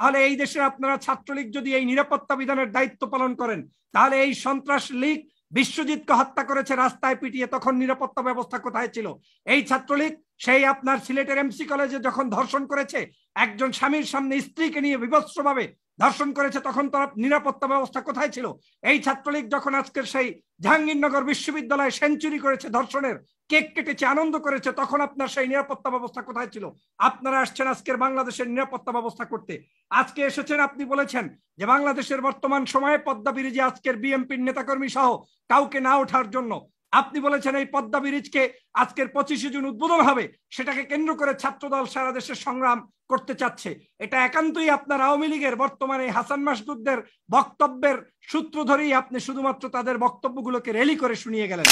তাহলে এই দেশে আপনারা ছাত্রলীগ যদি এই নিরাপত্তা বিধানের দায়িত্ব পালন করেন তাহলে এই সন্ত্রাস লীগ বিশ্বজিৎকে হত্যা করেছে রাস্তায় পিটিয়ে তখন নিরাপত্তা ব্যবস্থা কোথায় ছিল এই ছাত্রলীগ সেই আপনার সিলেটের এমসি কলেজে যখন ধর্ষণ করেছে একজন স্বামীর সামনে স্ত্রীকে নিয়ে বিভৎসভাবে ধর্ষণ করেছে তখন তার নিরাপত্তা ব্যবস্থা কোথায় ছিল এই ছাত্রলীগ যখন আজকের সেই জাহাঙ্গীরনগর বিশ্ববিদ্যালয়ে সেঞ্চুরি করেছে ধর্ষণের কেক কেটেছে আনন্দ করেছে তখন আপনার সেই নিরাপত্তা ব্যবস্থা কোথায় ছিল আপনারা আসছেন আজকের বাংলাদেশের নিরাপত্তা ব্যবস্থা করতে আজকে এসেছেন আপনি বলেছেন যে বাংলাদেশের বর্তমান সময়ে পদ্মা ব্রিজে আজকের বিএমপির নেতাকর্মী সহ কাউকে না ওঠার জন্য আপনি বলেছেন এই পদ্মা ব্রিজকে আজকের পঁচিশে জুন উদ্বোধন হবে সেটাকে কেন্দ্র করে ছাত্রদল সারা দেশে সংগ্রাম করতে চাচ্ছে এটা একান্তই আপনার আওয়ামী লীগের বর্তমানে হাসান মাসদুদ্দের বক্তব্যের সূত্র ধরেই আপনি শুধুমাত্র তাদের বক্তব্যগুলোকে রেলি করে শুনিয়ে গেলেন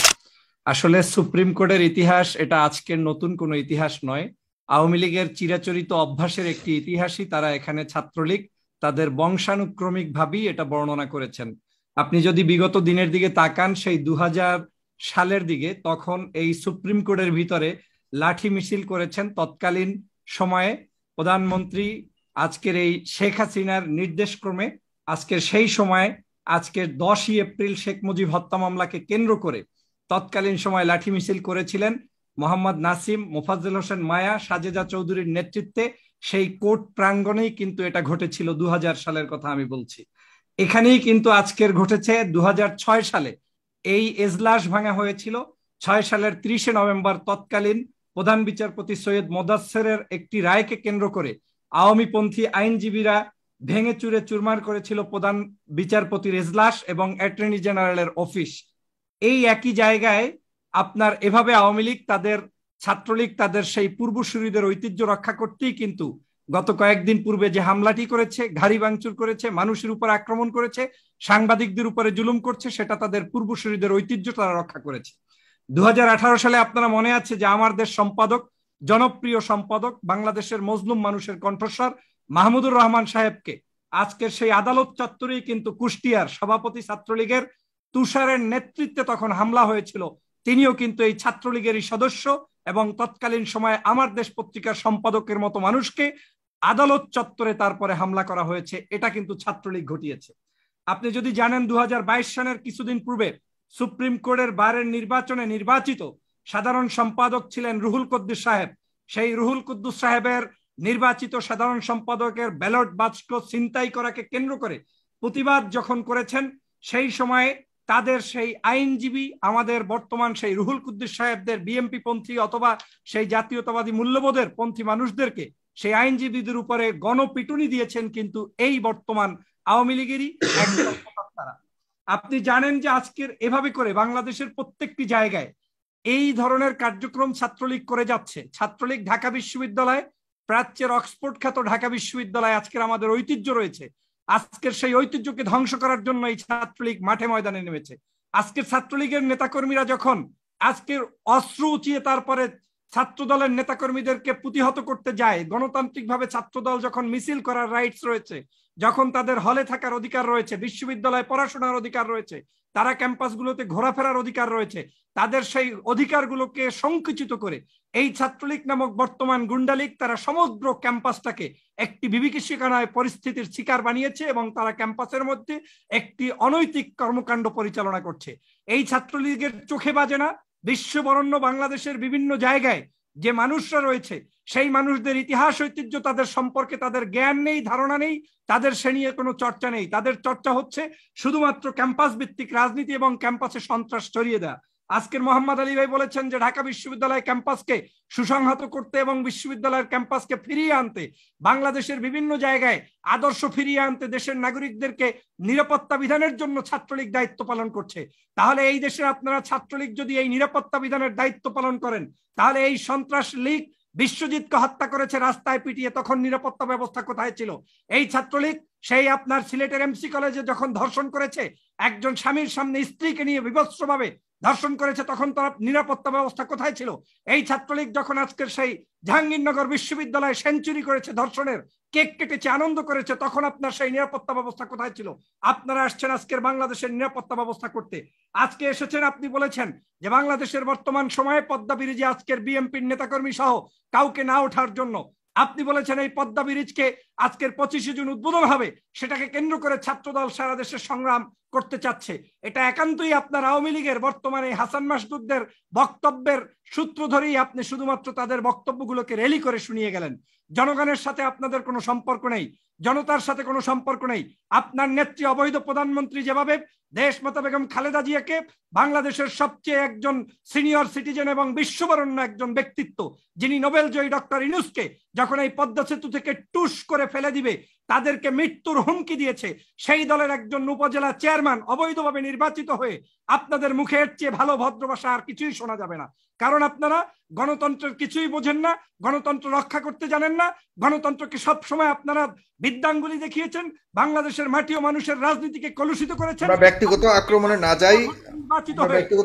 আসলে সুপ্রিম কোর্টের ইতিহাস এটা আজকের নতুন কোনো ইতিহাস নয় আওয়ামী লীগের চিরাচরিত অভ্যাসের একটি ইতিহাসই তারা এখানে ছাত্রলীগ তাদের বংশানুক্রমিক ভাবেই এটা বর্ণনা করেছেন আপনি যদি বিগত দিনের দিকে তাকান সেই দু সালের দিকে তখন এই সুপ্রিম কোর্টের ভিতরে লাঠি মিছিল করেছেন তৎকালীন সময়ে প্রধানমন্ত্রী আজকের এই শেখ হাসিনার নির্দেশক্রমে আজকের সেই সময়ে আজকের দশই এপ্রিল শেখ মুজিব হত্যা মামলাকে কেন্দ্র করে তৎকালীন সময় লাঠি মিছিল করেছিলেন মোহাম্মদ নাসিম মোফাজ্জল হোসেন মায়া সাজেদা চৌধুরীর নেতৃত্বে সেই কোর্ট প্রাঙ্গণেই কিন্তু এটা ঘটেছিল দু সালের কথা আমি বলছি এখানেই কিন্তু আজকের ঘটেছে দু সালে এই এজলাস ভাঙা হয়েছিল ছয় সালের ত্রিশে নভেম্বর তৎকালীন প্রধান বিচারপতি সৈয়দ মোদাসেরের একটি রায়কে কেন্দ্র করে আওয়ামীপন্থী আইনজীবীরা ভেঙে চুরে চুরমার করেছিল প্রধান বিচারপতির এজলাস এবং অ্যাটর্নি জেনারেলের অফিস এই একই জায়গায় আপনার এভাবে আওয়ামী লীগ তাদের ছাত্রলীগ তাদের সেই পূর্বসূরীদের ঐতিহ্য রক্ষা করতেই কিন্তু গত কয়েকদিন পূর্বে যে হামলাটি করেছে ঘাড়ি ভাঙচুর করেছে মানুষের উপর আক্রমণ করেছে সাংবাদিকদের উপরে জুলুম করছে সেটা তাদের পূর্বসূরীদের ঐতিহ্য তারা রক্ষা করেছে দু সালে আপনারা মনে আছে যে আমার দেশ সম্পাদক জনপ্রিয় সম্পাদক বাংলাদেশের মজলুম মানুষের কণ্ঠস্বর মাহমুদুর রহমান সাহেবকে আজকের সেই আদালত চত্বরেই কিন্তু কুষ্টিয়ার সভাপতি ছাত্রলীগের তুষারের নেতৃত্বে তখন হামলা হয়েছিল তিনিও কিন্তু এই ছাত্রলীগেরই সদস্য এবং তৎকালীন সময়ে আমার দেশ পত্রিকার সম্পাদকের মতো মানুষকে আদালত চত্বরে তারপরে হামলা করা হয়েছে এটা কিন্তু ছাত্রলীগ ঘটিয়েছে আপনি যদি জানেন দু সনের কিছুদিন পূর্বে সুপ্রিম কোর্টের বারের নির্বাচনে নির্বাচিত সাধারণ সম্পাদক ছিলেন রুহুল কুদ্দুস সাহেব সেই রুহুল কুদ্দুস সাহেবের নির্বাচিত সাধারণ সম্পাদকের ব্যালট বাক্স ছিনতাই করাকে কেন্দ্র করে প্রতিবাদ যখন করেছেন সেই সময়ে তাদের সেই আইনজীবী আমাদের বর্তমান সেই রুহুল কুদ্দুস সাহেবদের বিএমপি পন্থী অথবা সেই জাতীয়তাবাদী মূল্যবোধের পন্থী মানুষদেরকে সেই আইনজীবীদের উপরে গণপিটুনি দিয়েছেন কিন্তু এই বর্তমান আওয়ামী লীগেরই আপনি জানেন যে আজকের এভাবে করে বাংলাদেশের প্রত্যেকটি জায়গায় এই ধরনের কার্যক্রম ছাত্রলীগ করে যাচ্ছে ছাত্রলীগ ঢাকা বিশ্ববিদ্যালয় প্রাচ্যের অক্সফোর্ড খ্যাত ঢাকা বিশ্ববিদ্যালয় আজকের আমাদের ঐতিহ্য রয়েছে আজকের সেই ঐতিহ্যকে ধ্বংস করার জন্য এই ছাত্রলীগ মাঠে ময়দানে নেমেছে আজকের ছাত্রলীগের নেতাকর্মীরা যখন আজকের অস্ত্র উঁচিয়ে তারপরে ছাত্র দলের নেতাকর্মীদেরকে প্রতিহত করতে যায় গণতান্ত্রিকভাবে ছাত্র দল যখন মিছিল করার রাইটস রয়েছে যখন তাদের হলে থাকার অধিকার রয়েছে বিশ্ববিদ্যালয়ে পড়াশোনার অধিকার রয়েছে তারা ক্যাম্পাসগুলোতে ঘোরাফেরার অধিকার রয়েছে তাদের সেই অধিকারগুলোকে সংকুচিত করে এই ছাত্রলীগ নামক বর্তমান গুন্ডালিক তারা সমগ্র ক্যাম্পাসটাকে একটি বিভীষিকানায় পরিস্থিতির শিকার বানিয়েছে এবং তারা ক্যাম্পাসের মধ্যে একটি অনৈতিক কর্মকাণ্ড পরিচালনা করছে এই ছাত্রলীগের চোখে বাজে না বিশ্ববরণ্য বাংলাদেশের বিভিন্ন জায়গায় যে মানুষরা রয়েছে সেই মানুষদের ইতিহাস ঐতিহ্য তাদের সম্পর্কে তাদের জ্ঞান নেই ধারণা নেই তাদের সে নিয়ে কোনো চর্চা নেই তাদের চর্চা হচ্ছে শুধুমাত্র ক্যাম্পাস ভিত্তিক রাজনীতি এবং ক্যাম্পাসে সন্ত্রাস ছড়িয়ে দেওয়া আজকের মোহাম্মদ আলী ভাই বলেছেন যে ঢাকা বিশ্ববিদ্যালয় ক্যাম্পাসকে সুসংহত করতে এবং বিশ্ববিদ্যালয়ের ক্যাম্পাসকে ফিরিয়ে আনতে বাংলাদেশের বিভিন্ন জায়গায় আদর্শ ফিরিয়ে আনতে দেশের নাগরিকদেরকে নিরাপত্তা বিধানের জন্য ছাত্রলীগ দায়িত্ব পালন করছে তাহলে এই দেশের আপনারা ছাত্রলীগ যদি এই নিরাপত্তা বিধানের দায়িত্ব পালন করেন তাহলে এই সন্ত্রাস লীগ বিশ্বজিৎকে হত্যা করেছে রাস্তায় পিটিয়ে তখন নিরাপত্তা ব্যবস্থা কোথায় ছিল এই ছাত্রলীগ সেই আপনার সিলেটের এমসি কলেজে যখন ধর্ষণ করেছে একজন স্বামীর সামনে স্ত্রীকে নিয়ে বিভৎসভাবে ধর্ষণ করেছে তখন তার নিরাপত্তা ব্যবস্থা কোথায় ছিল এই ছাত্রলীগ যখন আজকের সেই জাহাঙ্গীরনগর বিশ্ববিদ্যালয়ে সেঞ্চুরি করেছে ধর্ষণের কেক কেটেছে আনন্দ করেছে তখন আপনার সেই নিরাপত্তা ব্যবস্থা কোথায় ছিল আপনারা আসছেন আজকের বাংলাদেশের নিরাপত্তা ব্যবস্থা করতে আজকে এসেছেন আপনি বলেছেন যে বাংলাদেশের বর্তমান সময়ে পদ্মা বিরিজি আজকের বিএমপির নেতাকর্মী সহ কাউকে না ওঠার জন্য আপনি বলেছেন এই পদ্মা ব্রিজকে আজকের পঁচিশে জুন উদ্বোধন হবে সেটাকে কেন্দ্র করে ছাত্রদল সারা দেশে সংগ্রাম করতে চাচ্ছে এটা একান্তই আপনার আওয়ামী লীগের বর্তমানে হাসান মাসদুদ্দের বক্তব্যের সূত্র ধরেই আপনি শুধুমাত্র তাদের বক্তব্যগুলোকে রেলি করে শুনিয়ে গেলেন জনগণের সাথে আপনাদের কোনো সম্পর্ক নেই জনতার সাথে কোনো সম্পর্ক নেই আপনার নেত্রী অবৈধ প্রধানমন্ত্রী যেভাবে দেশ মাতা বেগম খালেদা জিয়াকে বাংলাদেশের সবচেয়ে একজন সিনিয়র সিটিজেন এবং বিশ্ববরণ্য একজন ব্যক্তিত্ব যিনি নোবেল জয়ী ডক্টর ইনুসকে যখন এই পদ্মা সেতু থেকে টুস করে ফেলে দিবে তাদেরকে মৃত্যুর হুমকি দিয়েছে সেই দলের একজন উপজেলা চেয়ারম্যান অবৈধভাবে নির্বাচিত হয়ে আপনাদের মুখের চেয়ে ভালো ভদ্র ভাষা আর কিছুই শোনা যাবে না কারণ আপনারা গণতন্ত্রের কিছুই বোঝেন না গণতন্ত্র রক্ষা করতে জানেন না গণতন্ত্রকে সব সময় আপনারা বিদ্যাঙ্গুলি দেখিয়েছেন বাংলাদেশের মাটি ও মানুষের রাজনীতিকে কলুষিত করেছেন ব্যক্তিগত আক্রমণে না যাই ব্যক্তিগত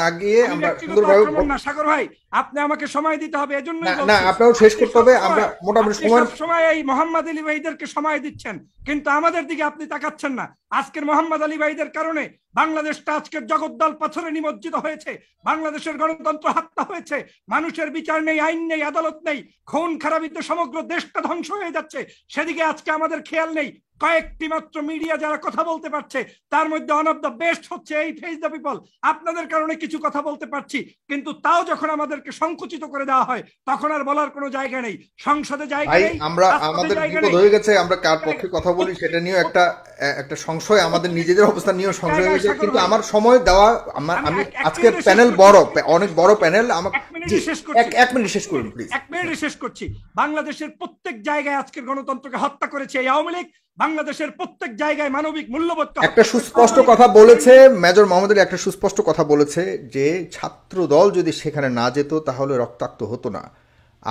না গিয়ে আমরা সাগর ভাই আপনি আমাকে সময় দিতে হবে এজন্য না আপনারও শেষ করতে হবে আমরা মোটামুটি সময় সময় এই মোহাম্মদ আলী ভাইদেরকে সময় দিচ্ছেন কিন্তু আমাদের দিকে আপনি তাকাচ্ছেন না আজকের মোহাম্মদ আলী ভাইদের কারণে বাংলাদেশটা আজকের জগদ্দল পাথরে নিমজ্জিত হয়েছে বাংলাদেশের গণতন্ত্র হত্যা হয়েছে মানুষের বিচার নেই আইন নেই আদালত নেই খুন খারাপিতে সমগ্র দেশটা ধ্বংস হয়ে যাচ্ছে সেদিকে আজকে আমাদের খেয়াল নেই কয়েকটি মাত্র মিডিয়া যারা কথা বলতে পারছে তার মধ্যে ওয়ান অফ দ্য বেস্ট হচ্ছে এই ফেস দ্য পিপল আপনাদের কারণে কিছু কথা বলতে পারছি কিন্তু তাও যখন আমাদেরকে সংকুচিত করে দেওয়া হয় তখন আর বলার কোনো জায়গা নেই সংসদে জায়গা নেই আমরা আমাদের বিপদ হয়ে গেছে আমরা কার পক্ষে কথা বলি সেটা নিয়ে একটা একটা সংশয় আমাদের নিজেদের অবস্থা নিয়ে সংশয় হয়েছে কিন্তু আমার সময় দেওয়া আমার আমি আজকে প্যানেল বড় অনেক বড় প্যানেল আমার এক মিনিট শেষ করুন প্লিজ এক মিনিট শেষ করছি বাংলাদেশের প্রত্যেক জায়গায় আজকের গণতন্ত্রকে হত্যা করেছে এই আওয়ামী লীগ বাংলাদেশের প্রত্যেক জায়গায় মানবিক মূল্যবোধ একটা সুস্পষ্ট কথা বলেছে মেজর মোহাম্মদের একটা সুস্পষ্ট কথা বলেছে যে ছাত্র দল যদি সেখানে না যেত তাহলে রক্তাক্ত হতো না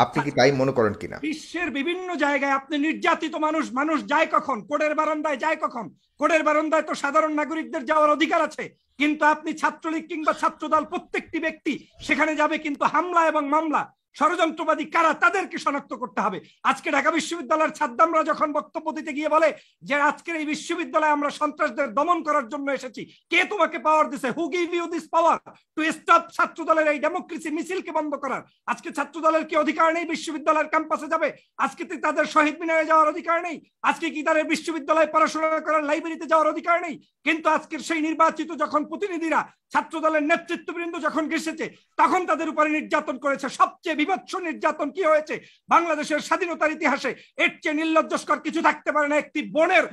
আপনি কি আচ্ছা। তাই মনে করেন কিনা বিশ্বের বিভিন্ন জায়গায় আপনি নির্যাতিত মানুষ মানুষ যায় কখন কোডের বারান্দায় যায় কখন কোডের বারান্দায় তো সাধারণ নাগরিকদের যাওয়ার অধিকার আছে কিন্তু আপনি ছাত্রলীগ কিংবা ছাত্রদল প্রত্যেকটি ব্যক্তি সেখানে যাবে কিন্তু হামলা এবং মামলা ষড়যন্ত্রবাদী কারা তাদেরকে শনাক্ত করতে হবে আজকে ঢাকা বিশ্ববিদ্যালয়ের ছাদ্দামরা যখন বক্তব্য দিতে গিয়ে বলে যে আজকের এই বিশ্ববিদ্যালয়ে আমরা সন্ত্রাসদের দমন করার জন্য এসেছি কে তোমাকে পাওয়ার দিছে who give you this power to stop ছাত্র দলের এই ডেমোক্রেসি মিছিলকে বন্ধ করার আজকে ছাত্র দলের কি অধিকার নেই বিশ্ববিদ্যালয়ের ক্যাম্পাসে যাবে আজকে কি তাদের শহীদ মিনারে যাওয়ার অধিকার নেই আজকে কি তাদের বিশ্ববিদ্যালয়ে পড়াশোনা করার লাইব্রেরিতে যাওয়ার অধিকার নেই কিন্তু আজকের সেই নির্বাচিত যখন প্রতিনিধিরা ছাত্র দলের নেতৃত্ববৃন্দ যখন গেছেছে তখন তাদের উপরে নির্যাতন করেছে সবচেয়ে বিভৎস নির্যাতন কি হয়েছে বাংলাদেশের স্বাধীনতার ইতিহাসে এর চেয়ে নির্লজ্জস্কর কিছু থাকতে পারে না একটি বনের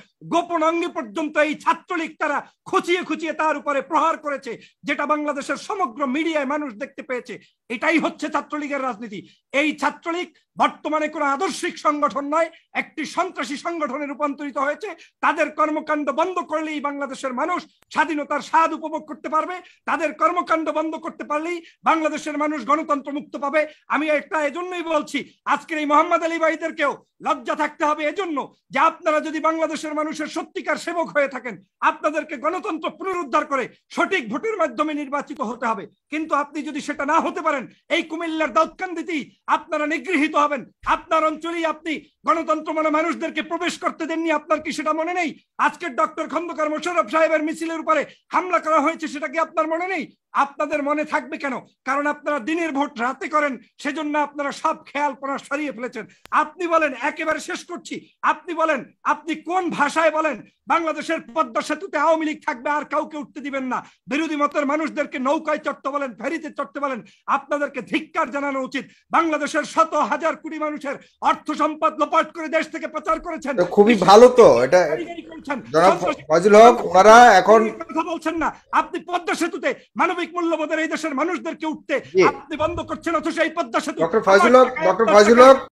অঙ্গে পর্যন্ত এই ছাত্রলীগ তারা খুঁচিয়ে খুঁচিয়ে তার উপরে প্রহার করেছে যেটা বাংলাদেশের সমগ্র মিডিয়ায় মানুষ দেখতে পেয়েছে এটাই হচ্ছে ছাত্রলীগের রাজনীতি এই ছাত্রলীগ বর্তমানে কোনো আদর্শিক সংগঠন নয় একটি সন্ত্রাসী সংগঠনে রূপান্তরিত হয়েছে তাদের কর্মকাণ্ড বন্ধ করলেই বাংলাদেশের মানুষ স্বাধীনতার স্বাদ উপভোগ করতে পারবে তাদের কর্মকাণ্ড বন্ধ করতে পারলেই বাংলাদেশের মানুষ গণতন্ত্র মুক্ত পাবে আমি একটা এজন্যই বলছি আজকের এই মোহাম্মদ আলী ভাইদেরকেও লজ্জা থাকতে হবে এজন্য যে আপনারা যদি বাংলাদেশের মানুষ মানুষের সত্যিকার সেবক হয়ে থাকেন আপনাদেরকে গণতন্ত্র পুনরুদ্ধার করে সঠিক ভোটের মাধ্যমে নির্বাচিত হতে হবে কিন্তু আপনি যদি সেটা না হতে পারেন এই কুমিল্লার দাউৎকান্দিতেই আপনারা নিগৃহীত হবেন আপনার অঞ্চলেই আপনি গণতন্ত্র মানে মানুষদেরকে প্রবেশ করতে দেননি আপনার কি সেটা মনে নেই আজকের ডক্টর খন্দকার মোশারফ সাহেবের মিছিলের উপরে হামলা করা হয়েছে সেটা কি আপনার মনে নেই আপনাদের মনে থাকবে কেন কারণ আপনারা দিনের ভোট রাতে করেন সেজন্য আপনারা সব খেয়াল পড়া সরিয়ে ফেলেছেন আপনি বলেন একেবারে শেষ করছি আপনি বলেন আপনি কোন ভাষায় বলেন বাংলাদেশের পদ্মা সেতুতে আওয়ামী লীগ থাকবে আর কাউকে উঠতে দিবেন না বিরোধী মতের মানুষদেরকে নৌকায় চড়তে বলেন ফেরিতে চড়তে বলেন আপনাদেরকে ধিক্কার জানানো উচিত বাংলাদেশের শত হাজার কোটি মানুষের অর্থ সম্পদ লোপাট করে দেশ থেকে প্রচার করেছেন খুবই ভালো তো এটা এখন কথা বলছেন না আপনি পদ্মা সেতুতে মানবিক মানবিক মূল্যবোধের এই দেশের মানুষদেরকে উঠতে আপনি বন্ধ করছেন অথচ এই পদ্মা সেতু ডক্টর ফাজুল ডক্টর ফাজুল